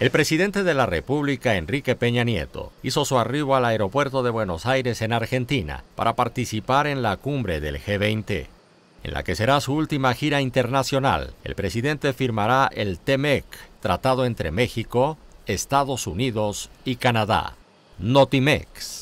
El presidente de la República, Enrique Peña Nieto, hizo su arribo al aeropuerto de Buenos Aires en Argentina para participar en la cumbre del G20. En la que será su última gira internacional, el presidente firmará el TEMEC, tratado entre México, Estados Unidos y Canadá. Notimex.